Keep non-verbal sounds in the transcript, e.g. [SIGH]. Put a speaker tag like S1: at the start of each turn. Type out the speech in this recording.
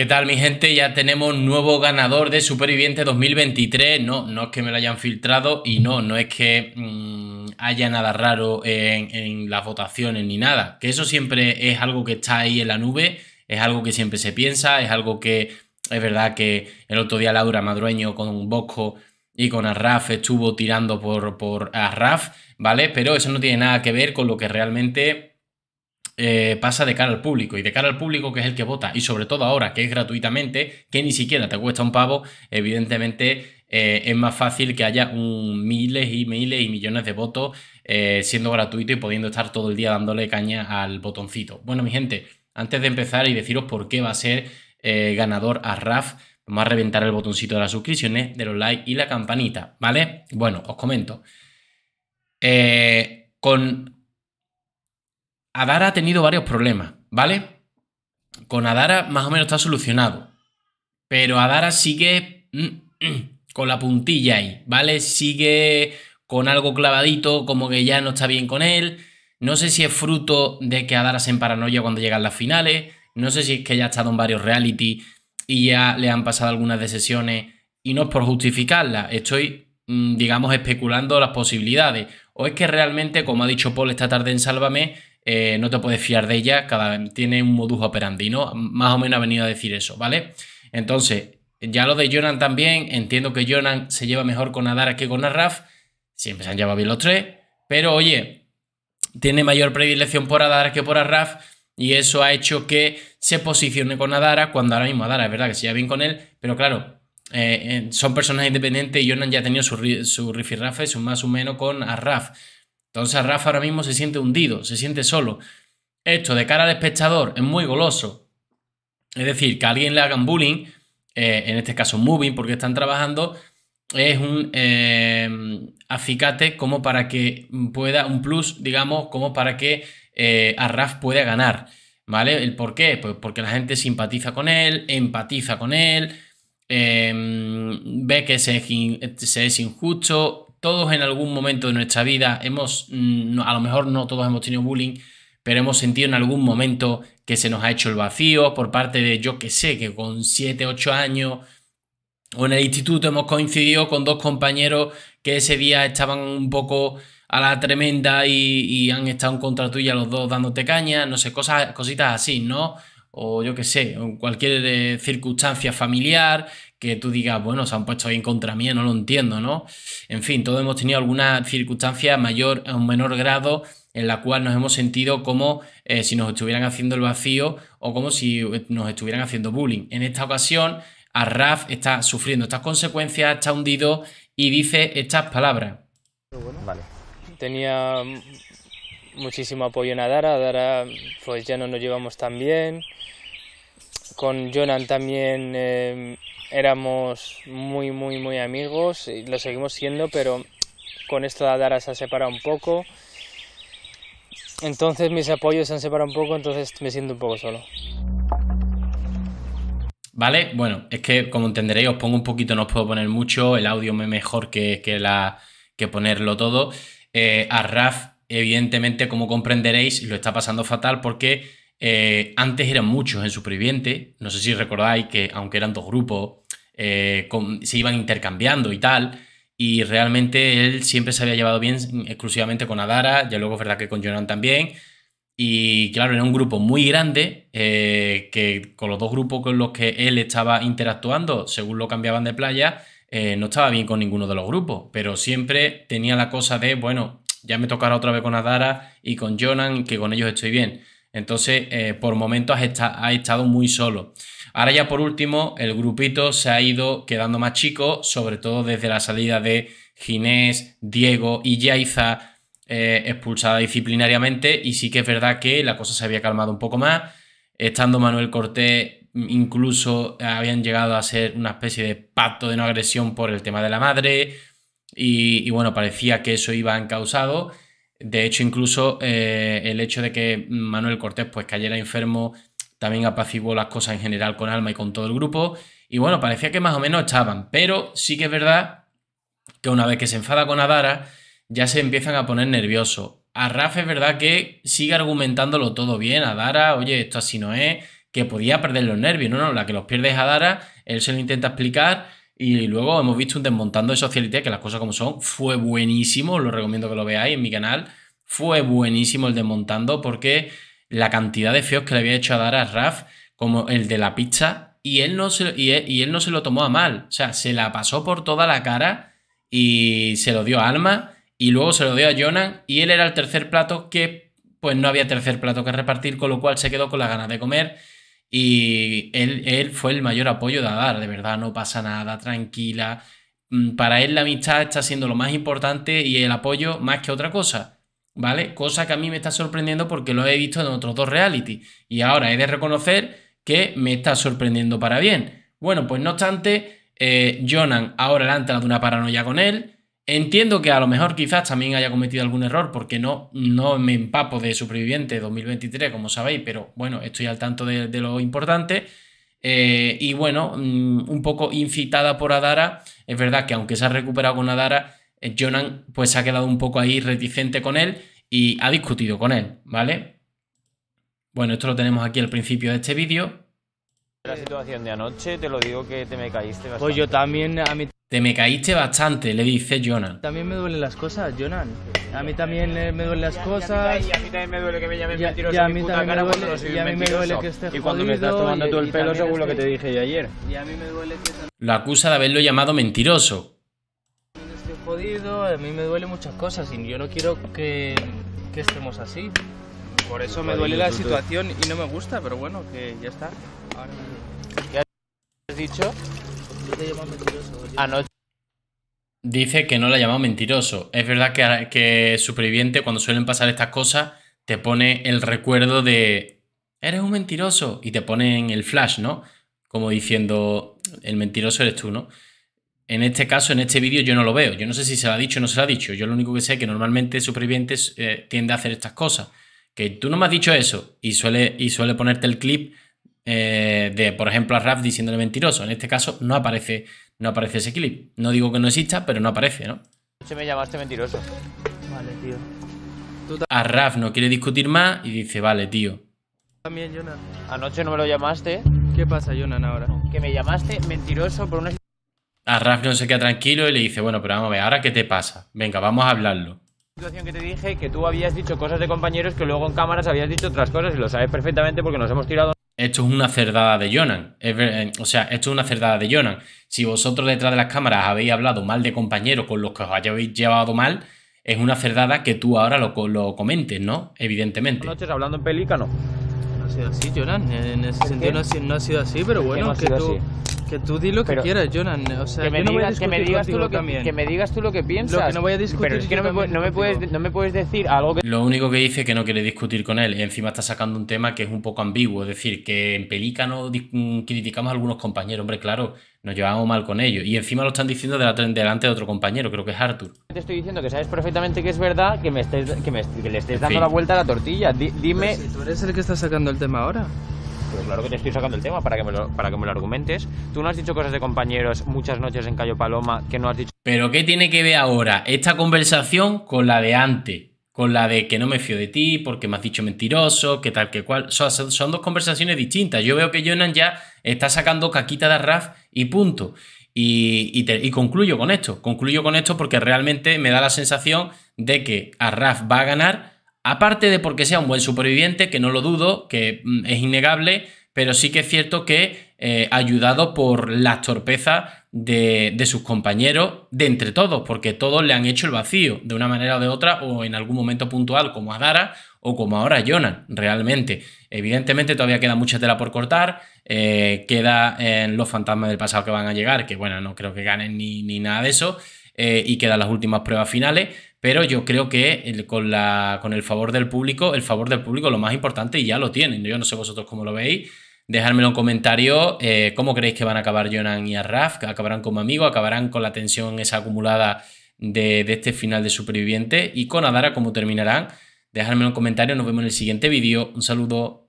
S1: ¿Qué tal mi gente? Ya tenemos nuevo ganador de Superviviente 2023. No, no es que me lo hayan filtrado y no, no es que mm, haya nada raro en, las votaciones ni nada. Que eso siempre es algo que está ahí en la nube, es algo que siempre se piensa, es algo que es verdad que el otro día Laura Madrueño con Bosco y con Arraf estuvo tirando por, por Arraf, ¿vale? Pero eso no tiene nada que ver con lo que realmente eh, pasa de cara al público y de cara al público que es el que vota y sobre todo ahora que es gratuitamente, que ni siquiera te cuesta un pavo, evidentemente eh, es más fácil que haya miles y miles y millones de votos eh, siendo gratuito y pudiendo estar todo el día dándole caña al botoncito. Bueno, mi gente, antes de empezar y deciros por qué va a ser ganador a RAF, vamos a reventar el botoncito de las suscripciones, de los likes y la campanita, ¿vale? Bueno, os comento. con Adara ha tenido varios problemas, ¿vale? Con Adara más o menos está solucionado. Pero Adara sigue mm, [CLEARS THROAT] con la puntilla ahí, ¿vale? Sigue con algo clavadito, como que ya no está bien con él. No sé si es fruto de que Adara se paranoia cuando llegan las finales. No sé si es que ya ha estado en varios reality y ya le han pasado algunas de sesiones. Y no es por justificarla, estoy, mm, digamos, especulando las posibilidades. O es que realmente, como ha dicho Paul esta tarde en Sálvame, eh, no te puedes fiar de ella, cada, tiene un modus operandi, ¿no? Más o menos ha venido a decir eso, ¿vale? Entonces, ya lo de Jonan también, entiendo que Jonan se lleva mejor con Adara que con Arraf, siempre se han llevado bien los tres, pero oye, tiene mayor predilección por Adara que por Arraf, y eso ha hecho que se posicione con Adara cuando ahora mismo Adara, es verdad que se lleva bien con él, pero claro, eh, eh, son personas independientes y Jonan ya ha tenido su, su y su más o menos con Arraf. Entonces Rafa ahora mismo se siente hundido, se siente solo. Esto de cara al espectador es muy goloso. Es decir, que a alguien le hagan bullying, eh, en este caso moving, porque están trabajando, es un eh, acicate como para que pueda, un plus, digamos, como para que eh, a pueda ganar. ¿Vale? ¿El por qué? Pues porque la gente simpatiza con él, empatiza con él, eh, ve que se es injusto, todos en algún momento de nuestra vida hemos, mm, a lo mejor no todos hemos tenido bullying, pero hemos sentido en algún momento que se nos ha hecho el vacío por parte de, yo que sé, que con 7, 8 años o en el instituto hemos coincidido con dos compañeros que ese día estaban un poco a la tremenda y, han estado en contra tuya los dos dándote caña, no sé, cosas, cositas así, ¿no? O yo que sé, cualquier eh, circunstancia familiar que tú digas, bueno, se han puesto ahí en contra mí no lo entiendo, ¿no? En fin, todos hemos tenido alguna circunstancia mayor o menor grado en la cual nos hemos sentido como eh, si nos estuvieran haciendo el vacío o como si eh, nos estuvieran haciendo bullying. En esta ocasión, a Raf está sufriendo estas consecuencias, está hundido y dice estas palabras.
S2: Vale. Tenía muchísimo apoyo en Adara, Adara pues ya no nos llevamos tan bien. Con Jonan también eh, éramos muy, muy, muy amigos, y lo seguimos siendo, pero con esto de Adara se ha separado un poco. Entonces mis apoyos se han separado un poco, entonces me siento un poco solo.
S1: ¿Vale? Bueno, es que como entenderéis, os pongo un poquito, no os puedo poner mucho, el audio me mejor que, que, la, que ponerlo todo. Eh, a Raf, evidentemente, como comprenderéis, lo está pasando fatal porque eh, antes eran muchos en Superviviente, no sé si recordáis que aunque eran dos grupos, eh, se iban intercambiando y tal, y realmente él siempre se había llevado bien exclusivamente con Adara, ya luego es verdad que con Jonan también, y claro, era un grupo muy grande, eh, que con los dos grupos con los que él estaba interactuando, según lo cambiaban de playa, no estaba bien con ninguno de los grupos, pero siempre tenía la cosa de, bueno, ya me tocará otra vez con Adara y con Jonan, que con ellos estoy bien. Entonces, eh, por momentos ha estado muy solo. Ahora ya por último, el grupito se ha ido quedando más chico, sobre todo desde la salida de Ginés, Diego y Yaiza eh, expulsada disciplinariamente. Y sí que es verdad que la cosa se había calmado un poco más. Estando Manuel Cortés, incluso habían llegado a ser una especie de pacto de no agresión por el tema de la madre. Y, y bueno, parecía que eso iba encausado. De hecho, incluso eh, el hecho de que Manuel Cortés pues, cayera enfermo también apaciguó las cosas en general con Alma y con todo el grupo. Y bueno, parecía que más o menos estaban. Pero sí que es verdad que una vez que se enfada con Adara, ya se empiezan a poner nerviosos. A Raf es verdad que sigue argumentándolo todo bien. Adara, oye, esto así no es, que podía perder los nervios. No, no, la que los pierde es Adara, él se lo intenta explicar y luego hemos visto un desmontando de Socialité, que las cosas como son, fue buenísimo, lo recomiendo que lo veáis en mi canal. Fue buenísimo el desmontando porque la cantidad de feos que le había hecho a dar a Raf, como el de la pizza, y él no se, y él no se lo tomó a mal. O sea, se la pasó por toda la cara y se lo dio a Alma y luego se lo dio a Jonan y él era el tercer plato que pues no había tercer plato que repartir, con lo cual se quedó con las ganas de comer y él, él fue el mayor apoyo de Adar, de verdad, no pasa nada, tranquila. Mm, para él la amistad está siendo lo más importante y el apoyo más que otra cosa, ¿vale? Cosa que a mí me está sorprendiendo porque lo he visto en otros dos reality. Y ahora he de reconocer que me está sorprendiendo para bien. Bueno, pues no obstante, eh, Jonan ahora le ha entrado una paranoia con él Entiendo que a lo mejor quizás también haya cometido algún error porque no, no me empapo de Superviviente 2023, como sabéis, pero bueno, estoy al tanto de, lo importante. Eh, y bueno, mm, un poco incitada por Adara, es verdad que aunque se ha recuperado con Adara, eh, Jonan pues se ha quedado un poco ahí reticente con él y ha discutido con él, ¿vale? Bueno, esto lo tenemos aquí al principio de este vídeo.
S2: La situación de anoche, te lo digo que te me caíste pues bastante. Pues yo
S1: también, a mí... Te me caíste bastante, le dice Jonan.
S2: También me duelen las cosas, Jonan. A mí también eh, me duelen las cosas. Y a mí también me duele que me llamen mentiroso. Y a mí también me duele, y a mí me duele que esté Y cuando me estás tomando tú el pelo, según lo que te dije yo ayer. Y a mí me
S1: duele que... Lo acusa de haberlo llamado mentiroso.
S2: Estoy jodido, a mí me duelen muchas cosas y yo no quiero que, que estemos así. Por eso me duele la situación y no me gusta, pero bueno, que ya está. ¿Qué has dicho? mentiroso.
S1: Dice que no la llamado mentiroso. Es verdad que, que superviviente, cuando suelen pasar estas cosas, te pone el recuerdo de. Eres un mentiroso. Y te pone en el flash, ¿no? Como diciendo. El mentiroso eres tú, ¿no? En este caso, en este vídeo, yo no lo veo. Yo no sé si se lo ha dicho o no se lo ha dicho. Yo lo único que sé es que normalmente supervivientes eh, tiende a hacer estas cosas. Que tú no me has dicho eso. Y suele, y suele ponerte el clip eh, de, por ejemplo, a Raf diciéndole mentiroso. En este caso no aparece, no aparece ese clip. No digo que no exista, pero no aparece, ¿no?
S2: Se me llamaste mentiroso. Vale, tío. A Raf
S1: no quiere discutir más y dice, vale, tío.
S2: También, Jonan. Anoche no me lo llamaste. ¿Qué pasa, Jonan, ahora? Que me llamaste mentiroso por una...
S1: A Raf no se queda tranquilo y le dice, bueno, pero vamos a ver, ¿ahora qué te pasa? Venga, vamos a hablarlo.
S2: Situación que te dije que tú habías dicho cosas de
S1: compañeros que luego en cámaras habías dicho otras cosas y lo sabes perfectamente porque nos hemos tirado esto es una cerdada de Jonan. Eh, o sea, esto es una cerdada de Jonan. Si vosotros detrás de las cámaras habéis hablado mal de compañeros con los que os hayáis llevado mal, es una cerdada que tú ahora lo, lo comentes, ¿no? Evidentemente. ¿No noches, hablando en pelícano.
S2: No ha sido así, Jonan. En ese sentido no ha, sido, así, pero bueno, es que, tú... Que tú di lo que quieras, Jonan. que me, digas, tú lo que, piensas. que no voy a discutir. Pero es que no me, puedes, decir algo que.
S1: Lo único que dice es que no quiere discutir con él. Encima está sacando un tema que es un poco ambiguo. Es decir, que en Pelícano criticamos a algunos compañeros. Hombre, claro, nos llevamos mal con ellos. Y encima lo están diciendo delante de otro compañero, creo que es Arthur.
S2: Te estoy diciendo que sabes perfectamente que es verdad, que, le estés dando la vuelta a la tortilla. dime. tú eres el que está sacando el tema ahora. Pues claro que te estoy sacando el tema para que,
S1: me lo, para que me lo argumentes. Tú no has dicho cosas de compañeros muchas noches en Cayo Paloma que no has dicho. Pero ¿qué tiene que ver ahora esta conversación con la de antes? Con la de que no me fío de ti, porque me has dicho mentiroso, que tal, que cual. Son, dos conversaciones distintas. Yo veo que Jonan ya está sacando caquita de Raf y punto. Y, y, concluyo con esto, concluyo con esto porque realmente me da la sensación de que Arraf va a ganar Aparte de porque sea un buen superviviente, que no lo dudo, que mm, es innegable, pero sí que es cierto que eh, ayudado por las torpezas de, sus compañeros, de entre todos, porque todos le han hecho el vacío, de una manera o de otra, o en algún momento puntual, como a Dara o como ahora a Jonan, realmente. Evidentemente todavía queda mucha tela por cortar, eh, queda en los fantasmas del pasado que van a llegar, que bueno, no creo que ganen ni, nada de eso, eh, y quedan las últimas pruebas finales pero yo creo que con, el favor del público, el favor del público lo más importante ya lo tienen. Yo no sé vosotros cómo lo veis. Dejármelo en comentario. Eh, cómo creéis que van a acabar Jonan y Arraf, acabarán como amigos, acabarán con la tensión esa acumulada de, este final de Superviviente y con Adara cómo terminarán. Dejármelo en comentario. nos vemos en el siguiente vídeo. Un saludo.